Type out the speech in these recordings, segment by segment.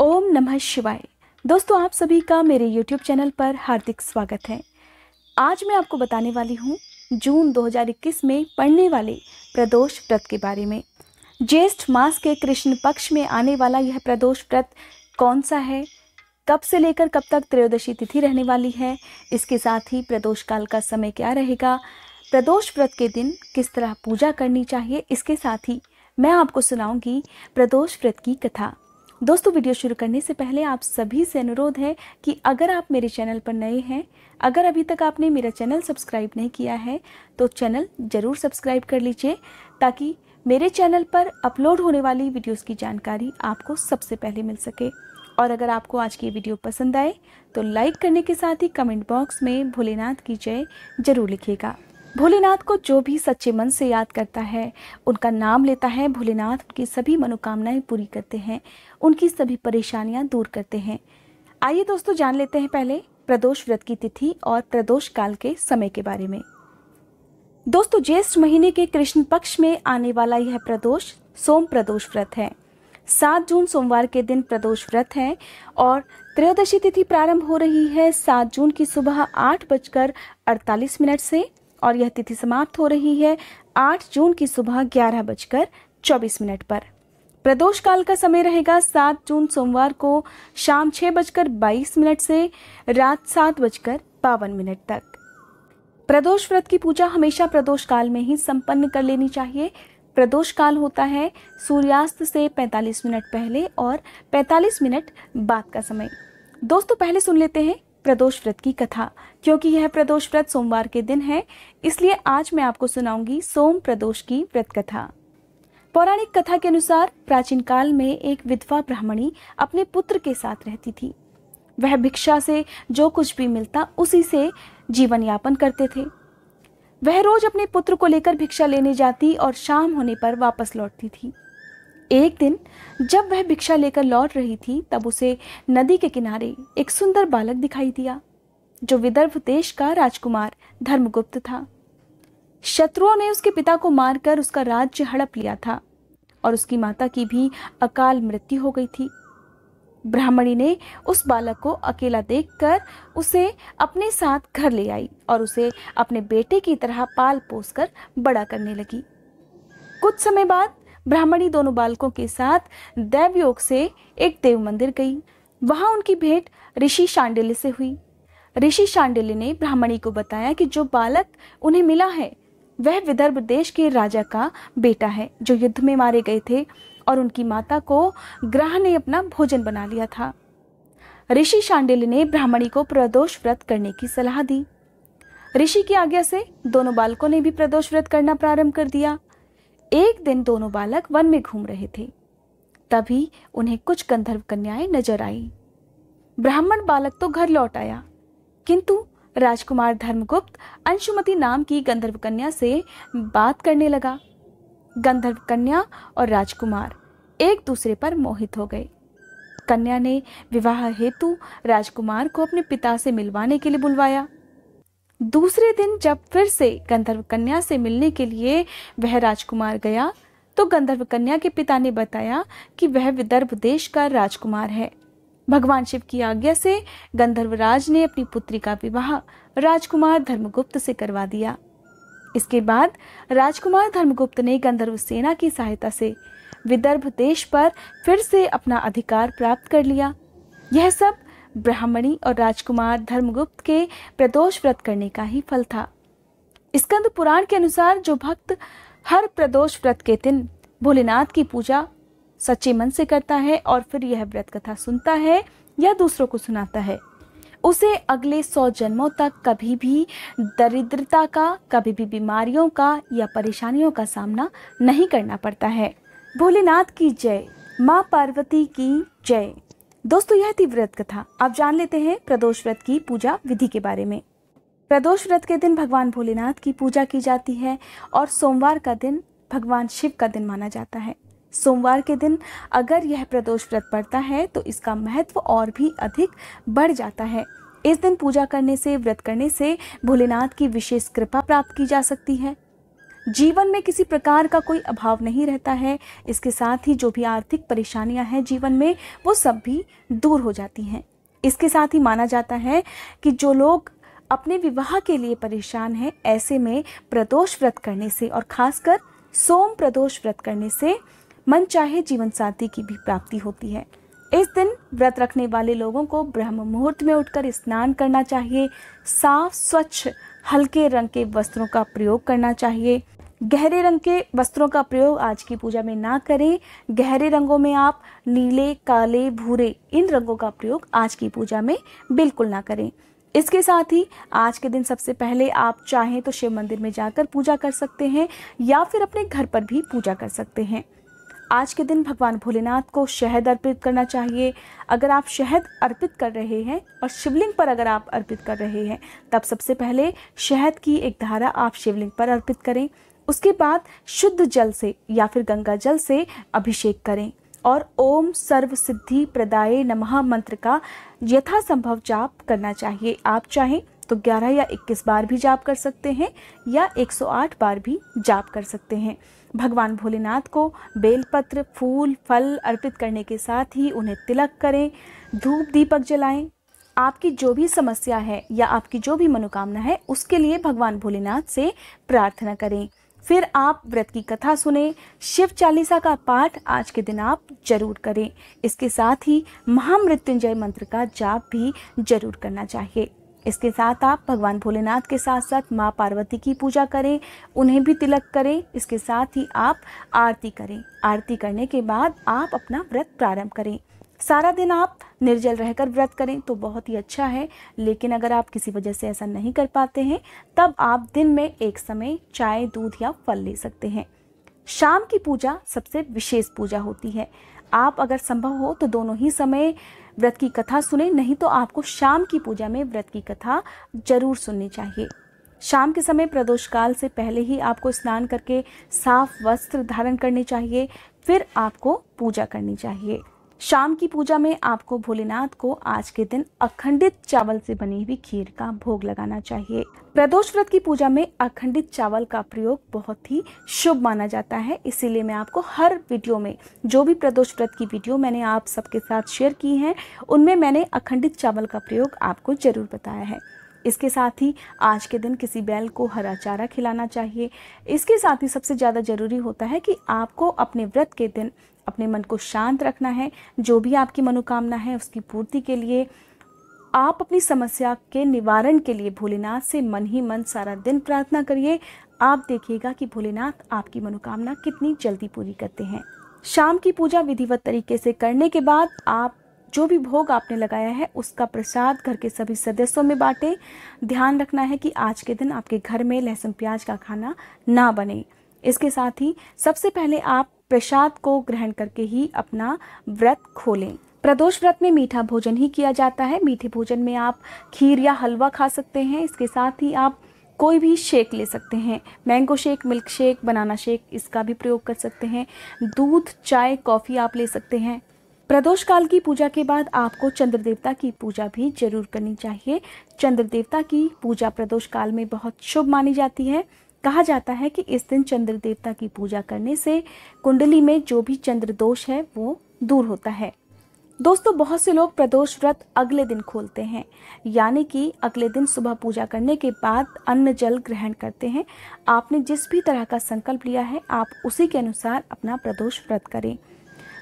ओम नमः शिवाय दोस्तों आप सभी का मेरे YouTube चैनल पर हार्दिक स्वागत है आज मैं आपको बताने वाली हूँ जून 2021 में पढ़ने वाले प्रदोष व्रत के बारे में ज्येष्ठ मास के कृष्ण पक्ष में आने वाला यह प्रदोष व्रत कौन सा है कब से लेकर कब तक त्रयोदशी तिथि रहने वाली है इसके साथ ही प्रदोष काल का समय क्या रहेगा प्रदोष व्रत के दिन किस तरह पूजा करनी चाहिए इसके साथ ही मैं आपको सुनाऊंगी प्रदोष व्रत की कथा दोस्तों वीडियो शुरू करने से पहले आप सभी से अनुरोध है कि अगर आप मेरे चैनल पर नए हैं अगर अभी तक आपने मेरा चैनल सब्सक्राइब नहीं किया है तो चैनल ज़रूर सब्सक्राइब कर लीजिए ताकि मेरे चैनल पर अपलोड होने वाली वीडियोस की जानकारी आपको सबसे पहले मिल सके और अगर आपको आज की वीडियो पसंद आए तो लाइक करने के साथ ही कमेंट बॉक्स में भोलेनाथ की जय जरूर लिखेगा भोलेनाथ को जो भी सच्चे मन से याद करता है उनका नाम लेता है भोलेनाथ उनकी सभी मनोकामनाएं पूरी करते हैं उनकी सभी परेशानियां दूर करते हैं आइए दोस्तों जान लेते हैं पहले प्रदोष व्रत की तिथि और प्रदोष काल के समय के बारे में दोस्तों ज्येष्ठ महीने के कृष्ण पक्ष में आने वाला यह प्रदोष सोम प्रदोष व्रत है सात जून सोमवार के दिन प्रदोष व्रत है और त्रयोदशी तिथि प्रारंभ हो रही है सात जून की सुबह आठ बजकर अड़तालीस मिनट से और यह तिथि समाप्त हो रही है आठ जून की सुबह ग्यारह बजकर चौबीस मिनट पर प्रदोष काल का समय रहेगा सात जून सोमवार को शाम छह बजकर बाईस मिनट से रात सात बजकर बावन मिनट तक प्रदोष व्रत की पूजा हमेशा प्रदोष काल में ही संपन्न कर लेनी चाहिए प्रदोष काल होता है सूर्यास्त से 45 मिनट पहले और 45 मिनट बाद का समय दोस्तों पहले सुन लेते हैं प्रदोष व्रत की कथा क्योंकि यह प्रदोष व्रत सोमवार के दिन है इसलिए आज मैं आपको सुनाऊंगी सोम प्रदोष की व्रत कथा पौराणिक कथा के अनुसार प्राचीन काल में एक विधवा ब्राह्मणी अपने पुत्र के साथ रहती थी वह भिक्षा से जो कुछ भी मिलता उसी से जीवन यापन करते थे वह रोज अपने पुत्र को लेकर भिक्षा लेने जाती और शाम होने पर वापस लौटती थी एक दिन जब वह भिक्षा लेकर लौट रही थी तब उसे नदी के किनारे एक सुंदर बालक दिखाई दिया जो विदर्भ देश का राजकुमार धर्मगुप्त था शत्रुओं ने उसके पिता को मारकर उसका राज्य हड़प लिया था और उसकी माता की भी अकाल मृत्यु हो गई थी ब्राह्मणी ने उस बालक को अकेला देखकर उसे अपने साथ घर ले आई और उसे अपने बेटे की तरह पाल पोस कर बड़ा करने लगी कुछ समय बाद ब्राह्मणी दोनों बालकों के साथ दैवयोग से एक देव मंदिर गई वहां उनकी भेंट ऋषि शांडिल्य से हुई ऋषि शांडिल्य ने ब्राह्मणी को बताया कि जो बालक उन्हें मिला है वह विदर्भ देश के राजा का बेटा है जो युद्ध में मारे गए थे और उनकी माता को ग्रह ने अपना भोजन बना लिया था ऋषि शांडिल्य ने ब्राह्मणी को प्रदोष व्रत करने की सलाह दी ऋषि की आज्ञा से दोनों बालकों ने भी प्रदोष व्रत करना प्रारंभ कर दिया एक दिन दोनों बालक वन में घूम रहे थे तभी उन्हें कुछ गंधर्व कन्याएं नजर आई ब्राह्मण बालक तो घर लौट आया किंतु राजकुमार धर्मगुप्त अंशुमति नाम की गंधर्व कन्या से बात करने लगा गंधर्व कन्या और राजकुमार एक दूसरे पर मोहित हो गए कन्या ने विवाह हेतु राजकुमार को अपने पिता से मिलवाने के लिए बुलवाया दूसरे दिन जब फिर से गंधर्व कन्या से मिलने के लिए वह राजकुमार गया तो गंधर्व कन्या के पिता ने बताया कि वह विदर्भ देश का राजकुमार है भगवान शिव की आज्ञा से गंधर्व राज ने अपनी पुत्री का विवाह राजकुमार धर्मगुप्त से करवा दिया इसके बाद राजकुमार धर्मगुप्त ने गंधर्व सेना की सहायता से विदर्भ देश पर फिर से अपना अधिकार प्राप्त कर लिया यह सब ब्राह्मणी और राजकुमार धर्मगुप्त के प्रदोष व्रत करने का ही फल था स्कंद पुराण के अनुसार जो भक्त हर प्रदोष व्रत के दिन भोलेनाथ की पूजा सच्चे मन से करता है और फिर यह व्रत कथा सुनता है या दूसरों को सुनाता है उसे अगले सौ जन्मों तक कभी भी दरिद्रता का कभी भी बीमारियों का या परेशानियों का सामना नहीं करना पड़ता है भोलेनाथ की जय माँ पार्वती की जय दोस्तों यह थी व्रत कथा आप जान लेते हैं प्रदोष व्रत की पूजा विधि के बारे में प्रदोष व्रत के दिन भगवान भोलेनाथ की पूजा की जाती है और सोमवार का दिन भगवान शिव का दिन माना जाता है सोमवार के दिन अगर यह प्रदोष व्रत पड़ता है तो इसका महत्व और भी अधिक बढ़ जाता है इस दिन पूजा करने से व्रत करने से भोलेनाथ की विशेष कृपा प्राप्त की जा सकती है जीवन में किसी प्रकार का कोई अभाव नहीं रहता है इसके साथ ही जो भी आर्थिक परेशानियां हैं जीवन में वो सब भी दूर हो जाती हैं इसके साथ ही माना जाता है कि जो लोग अपने विवाह के लिए परेशान हैं ऐसे में प्रदोष व्रत करने से और खासकर सोम प्रदोष व्रत करने से मन चाहे जीवन साथी की भी प्राप्ति होती है इस दिन व्रत रखने वाले लोगों को ब्रह्म मुहूर्त में उठकर स्नान करना चाहिए साफ स्वच्छ हल्के रंग के वस्त्रों का प्रयोग करना चाहिए गहरे रंग के वस्त्रों का प्रयोग आज की पूजा में ना करें गहरे रंगों में आप नीले काले भूरे इन रंगों का प्रयोग आज की पूजा में बिल्कुल ना करें इसके साथ ही आज के दिन सबसे पहले आप चाहें तो शिव मंदिर में जाकर पूजा कर सकते हैं या फिर अपने घर पर भी पूजा कर सकते हैं आज के दिन भगवान भोलेनाथ को शहद अर्पित करना चाहिए अगर आप शहद अर्पित कर रहे हैं और शिवलिंग पर अगर आप अर्पित कर रहे हैं तब सबसे पहले शहद की एक धारा आप शिवलिंग पर अर्पित करें उसके बाद शुद्ध जल से या फिर गंगा जल से अभिषेक करें और ओम सर्व सिद्धि प्रदाय नमः मंत्र का यथासंभव जाप करना चाहिए आप चाहें तो 11 या 21 बार भी जाप कर सकते हैं या 108 बार भी जाप कर सकते हैं भगवान भोलेनाथ को बेलपत्र फूल फल अर्पित करने के साथ ही उन्हें तिलक करें धूप दीपक जलाएं आपकी जो भी समस्या है या आपकी जो भी मनोकामना है उसके लिए भगवान भोलेनाथ से प्रार्थना करें फिर आप व्रत की कथा सुने शिव चालीसा का पाठ आज के दिन आप जरूर करें इसके साथ ही महामृत्युंजय मंत्र का जाप भी जरूर करना चाहिए इसके साथ आप भगवान भोलेनाथ के साथ साथ माँ पार्वती की पूजा करें उन्हें भी तिलक करें इसके साथ ही आप आरती करें आरती करने के बाद आप अपना व्रत प्रारंभ करें सारा दिन आप निर्जल रहकर व्रत करें तो बहुत ही अच्छा है लेकिन अगर आप किसी वजह से ऐसा नहीं कर पाते हैं तब आप दिन में एक समय चाय दूध या फल ले सकते हैं शाम की पूजा सबसे विशेष पूजा होती है आप अगर संभव हो तो दोनों ही समय व्रत की कथा सुने नहीं तो आपको शाम की पूजा में व्रत की कथा जरूर सुननी चाहिए शाम के समय प्रदोष काल से पहले ही आपको स्नान करके साफ वस्त्र धारण करने चाहिए फिर आपको पूजा करनी चाहिए शाम की पूजा में आपको भोलेनाथ को आज के दिन अखंडित चावल से बनी हुई खीर का भोग लगाना चाहिए प्रदोष व्रत की पूजा में अखंडित चावल का प्रयोग बहुत ही शुभ माना जाता है इसीलिए मैं आपको हर वीडियो में जो भी प्रदोष व्रत की वीडियो मैंने आप सबके साथ शेयर की है उनमें मैंने अखंडित चावल का प्रयोग आपको जरूर बताया है इसके साथ ही आज के दिन किसी बैल को हरा चारा खिलाना चाहिए इसके साथ ही सबसे ज़्यादा ज़रूरी होता है कि आपको अपने व्रत के दिन अपने मन को शांत रखना है जो भी आपकी मनोकामना है उसकी पूर्ति के लिए आप अपनी समस्या के निवारण के लिए भोलेनाथ से मन ही मन सारा दिन प्रार्थना करिए आप देखिएगा कि भोलेनाथ आपकी मनोकामना कितनी जल्दी पूरी करते हैं शाम की पूजा विधिवत तरीके से करने के बाद आप जो भी भोग आपने लगाया है उसका प्रसाद घर के सभी सदस्यों में बांटे ध्यान रखना है कि आज के दिन आपके घर में लहसुन प्याज का खाना ना बने इसके साथ ही सबसे पहले आप प्रसाद को ग्रहण करके ही अपना व्रत खोलें प्रदोष व्रत में मीठा भोजन ही किया जाता है मीठे भोजन में आप खीर या हलवा खा सकते हैं इसके साथ ही आप कोई भी शेक ले सकते हैं mango shake milk shake banana shake इसका भी प्रयोग कर सकते हैं दूध चाय कॉफ़ी आप ले सकते हैं प्रदोष काल की पूजा के बाद आपको चंद्र देवता की पूजा भी जरूर करनी चाहिए चंद्र देवता की पूजा प्रदोष काल में बहुत शुभ मानी जाती है कहा जाता है कि इस दिन चंद्र देवता की पूजा करने से कुंडली में जो भी चंद्र दोष है वो दूर होता है दोस्तों बहुत से लोग प्रदोष व्रत अगले दिन खोलते हैं यानी कि अगले दिन सुबह पूजा करने के बाद अन्न जल ग्रहण करते हैं आपने जिस भी तरह का संकल्प लिया है आप उसी के अनुसार अपना प्रदोष व्रत करें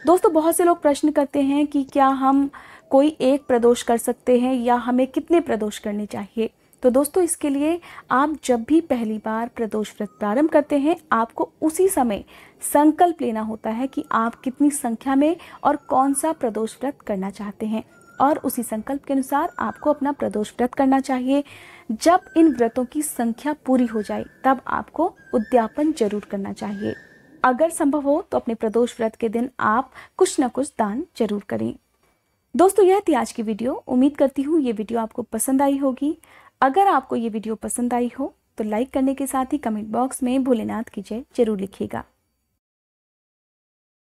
दोस्तों बहुत से लोग प्रश्न करते हैं कि क्या हम कोई एक प्रदोष कर सकते हैं या हमें कितने प्रदोष करने चाहिए तो दोस्तों इसके लिए आप जब भी पहली बार प्रदोष व्रत प्रारंभ करते हैं आपको उसी समय संकल्प लेना होता है कि आप कितनी संख्या में और कौन सा प्रदोष व्रत करना चाहते हैं और उसी संकल्प के अनुसार आपको अपना प्रदोष व्रत करना चाहिए जब इन व्रतों की संख्या पूरी हो जाए तब आपको उद्यापन जरूर करना चाहिए अगर संभव हो तो अपने प्रदोष व्रत के दिन आप कुछ ना कुछ दान जरूर करें दोस्तों यह थी आज की वीडियो उम्मीद करती हूँ ये वीडियो आपको पसंद आई होगी अगर आपको ये वीडियो पसंद आई हो तो लाइक करने के साथ ही कमेंट बॉक्स में भोलेनाथ की जय जरूर लिखिएगा